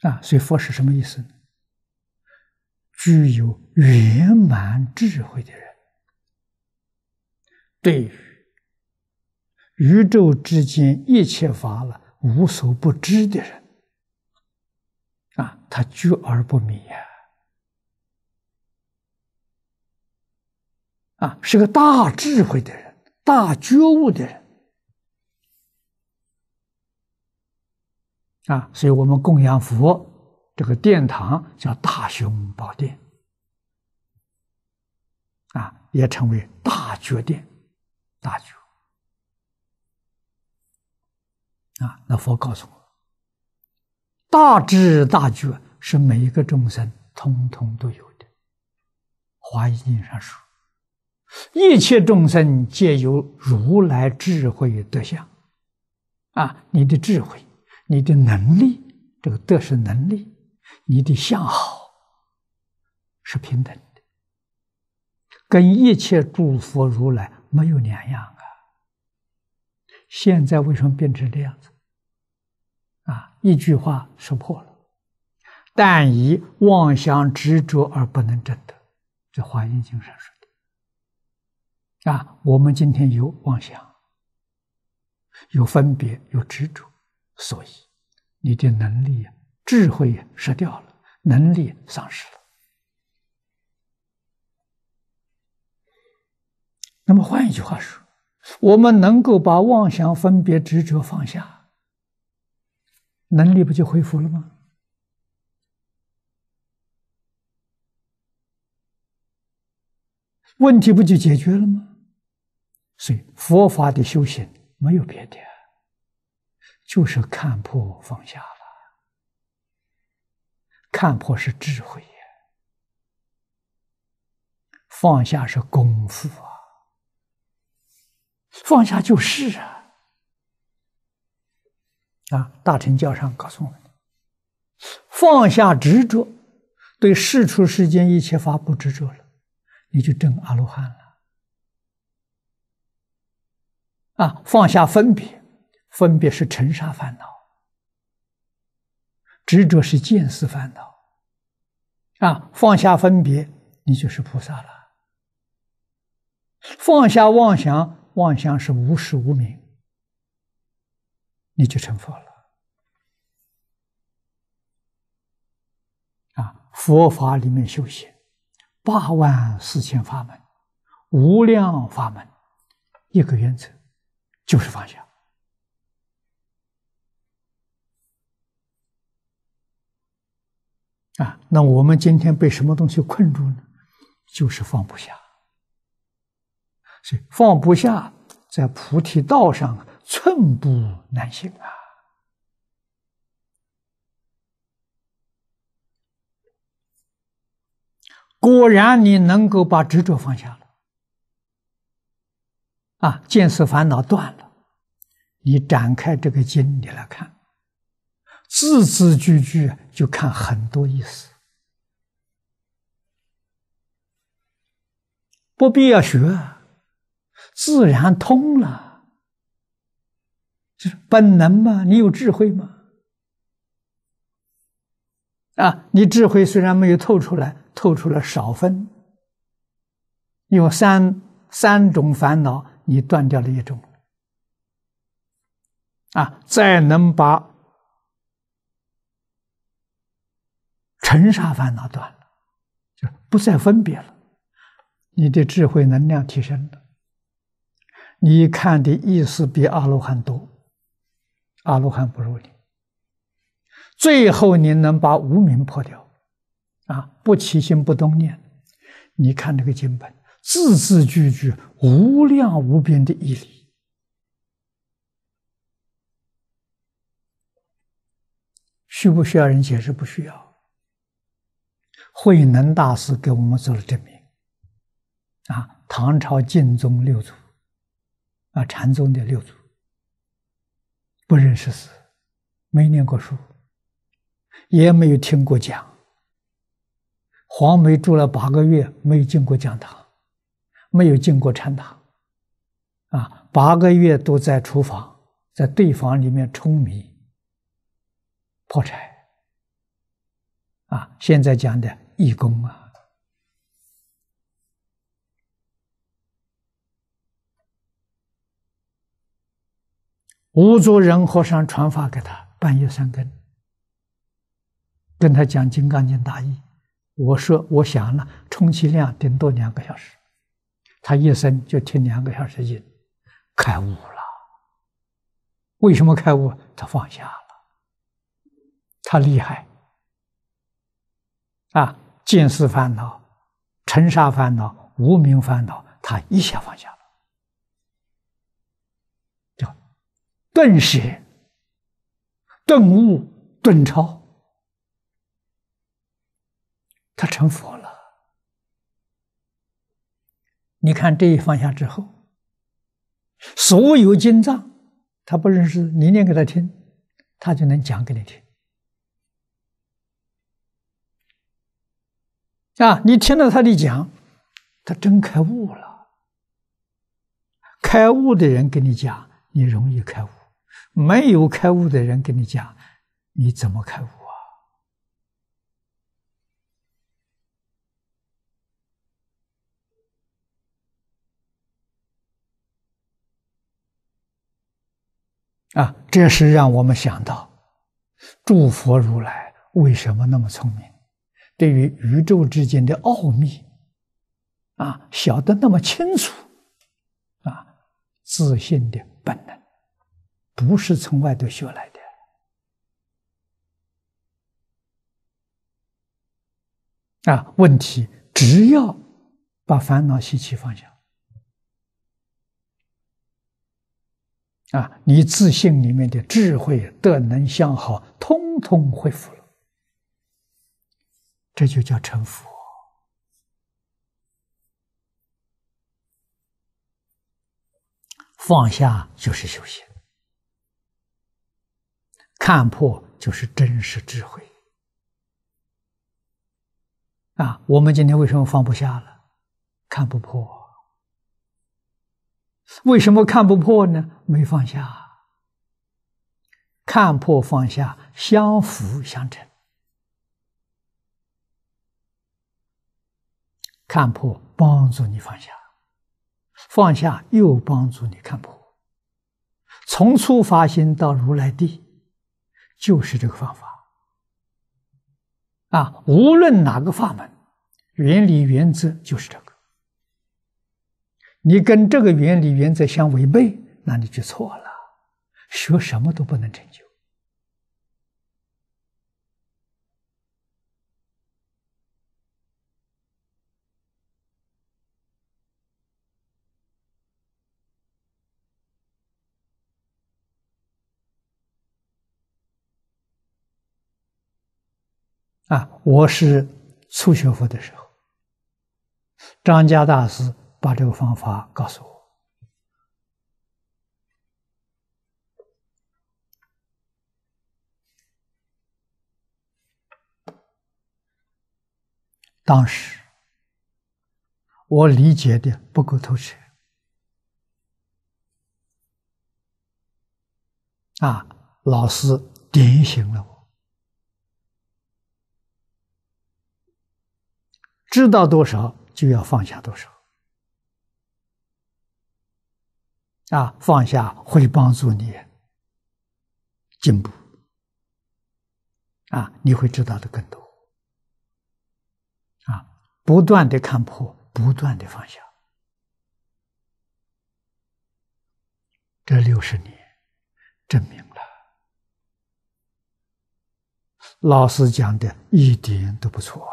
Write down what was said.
啊，所以佛是什么意思呢？具有圆满智慧的人，对于宇宙之间一切法了无所不知的人，啊，他觉而不迷呀，啊，是个大智慧的人，大觉悟的人。啊，所以我们供养佛这个殿堂叫大雄宝殿，啊，也成为大觉殿，大觉。啊，那佛告诉我，大智大觉是每一个众生通通都有的，《华严经》上说，一切众生皆有如来智慧德相，啊，你的智慧。你的能力，这个得失能力，你的相好是平等的，跟一切诸佛如来没有两样啊。现在为什么变成这样子？啊，一句话说破了：但以妄想执着而不能证得，这《华严经上说的。啊，我们今天有妄想，有分别，有执着。所以，你的能力呀、智慧呀，失掉了，能力丧失了。那么换一句话说，我们能够把妄想、分别、执着放下，能力不就恢复了吗？问题不就解决了吗？所以，佛法的修行没有别的。就是看破放下了，看破是智慧呀，放下是功夫啊，放下就是啊，啊，大乘教上告诉我们，放下执着，对世出世间一切法不执着了，你就证阿罗汉了，啊，放下分别。分别是尘沙烦恼，执着是见思烦恼。啊，放下分别，你就是菩萨了；放下妄想，妄想是无始无明，你就成佛了。啊，佛法里面修行，八万四千法门，无量法门，一个原则就是放下。啊，那我们今天被什么东西困住呢？就是放不下，所以放不下，在菩提道上寸步难行啊。果然，你能够把执着放下了，啊，见思烦恼断了，你展开这个经，你来看。字字句句就看很多意思，不必要学，自然通了，就是本能嘛。你有智慧吗？啊，你智慧虽然没有透出来，透出了少分，有三三种烦恼，你断掉了一种，啊，再能把。尘沙烦恼断了，就不再分别了。你的智慧能量提升了，你看的意思比阿罗汉多，阿罗汉不如你。最后，您能把无名破掉，啊，不起心不动念。你看这个经本，字字句句无量无边的毅力。需不需要人解释？不需要。慧能大师给我们做了证明，啊，唐朝晋宗六祖，啊，禅宗的六祖，不认识字，没念过书，也没有听过讲，黄梅住了八个月，没进过讲堂，没有进过禅堂，啊，八个月都在厨房，在对房里面舂米、破柴。啊，现在讲的义工啊，吴祖仁和尚传法给他，半夜三更，跟他讲《金刚经》大意。我说，我想了，充其量顶多两个小时。他一生就听两个小时经，开悟了。为什么开悟？他放下了。他厉害。啊，见思烦恼、尘沙烦恼、无名烦恼，他一下放下，叫顿时顿悟顿超，他成佛了。你看这一放下之后，所有经藏，他不认识，你念给他听，他就能讲给你听。啊！你听了他的讲，他真开悟了。开悟的人跟你讲，你容易开悟；没有开悟的人跟你讲，你怎么开悟啊？啊！这是让我们想到，诸佛如来为什么那么聪明？对于宇宙之间的奥秘，啊，晓得那么清楚，啊，自信的本能，不是从外头学来的，啊，问题只要把烦恼习气放下，啊，你自信里面的智慧、德能、相好，通通恢复了。这就叫成佛，放下就是修行，看破就是真实智慧。啊，我们今天为什么放不下了？看不破？为什么看不破呢？没放下。看破放下相辅相成。看破，帮助你放下；放下，又帮助你看破。从初发心到如来地，就是这个方法。啊，无论哪个法门，原理原则就是这个。你跟这个原理原则相违背，那你就错了，学什么都不能成就。啊，我是初学佛的时候，张家大师把这个方法告诉我。当时我理解的不够透彻，啊，老师点醒了我。知道多少就要放下多少，啊，放下会帮助你进步，啊，你会知道的更多，啊，不断的看破，不断的放下，这六十年证明了，老师讲的一点都不错。